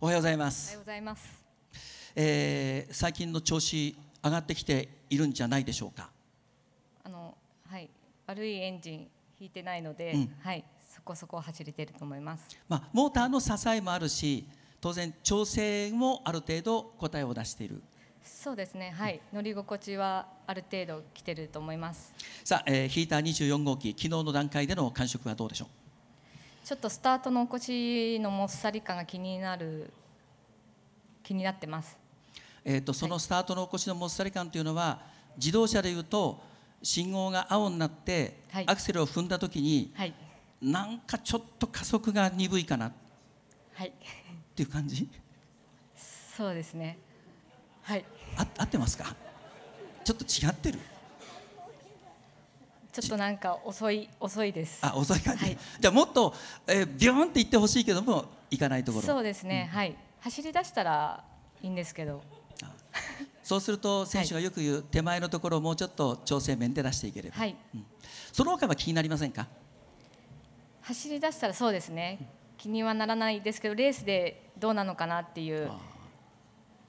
おはようございます。おはようございます。えー、最近の調子上がってきているんじゃないでしょうか。あのはい悪いエンジン引いてないので、うん、はいそこそこ走れてると思います。まあモーターの支えもあるし、当然調整もある程度答えを出している。そうですね、はい、乗り心地はある程度来てると思います。さあ、えー、ヒーター24号機、昨日の段階での感触はどうでしょう。ちょっとスタートのおこしのもっさり感が気になる気になってます。えーと、そのスタートの起こしのもっさり感というのは自動車でいうと信号が青になって、はい、アクセルを踏んだ時に、はい、なんかちょっと加速が鈍いかな、はい、っていう感じそうですねはい合ってますかちょっと違ってるちょっとなんか遅い遅いですあ遅い感じ、はい、じゃあもっと、えー、ビョンって言ってほしいけども行かないところそうですね、うん、はい走り出したらいいんですけどそうすると選手がよく言う、手前のところをもうちょっと調整面で出していければ、はいうん、その他は気になりませんか走り出したらそうですね、うん、気にはならないですけどレースでどうなのかなっていう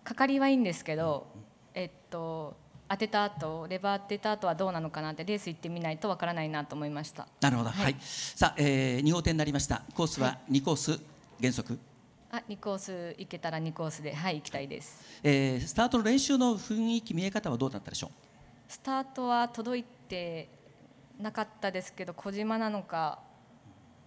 かかりはいいんですけど、えっと当てた後レバー当てた後はどうなのかなってレース行ってみないとわからないなと思いましたなるほど、はい、はい、さあ、えー、2号艇になりましたコースは2コース原則、あ2コース行けたら2コースではい行きたいです、えー、スタートの練習の雰囲気見え方はどうだったでしょうスタートは届いてなかったですけど小島なのか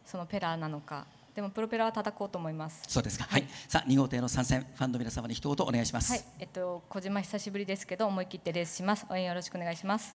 そのペラーなのかでもプロペラは叩こうと思います。そうですか。はい。さあ二号艇の参戦ファンの皆様に一言お願いします。はい。えっと小島久しぶりですけど思い切ってレースします。応援よろしくお願いします。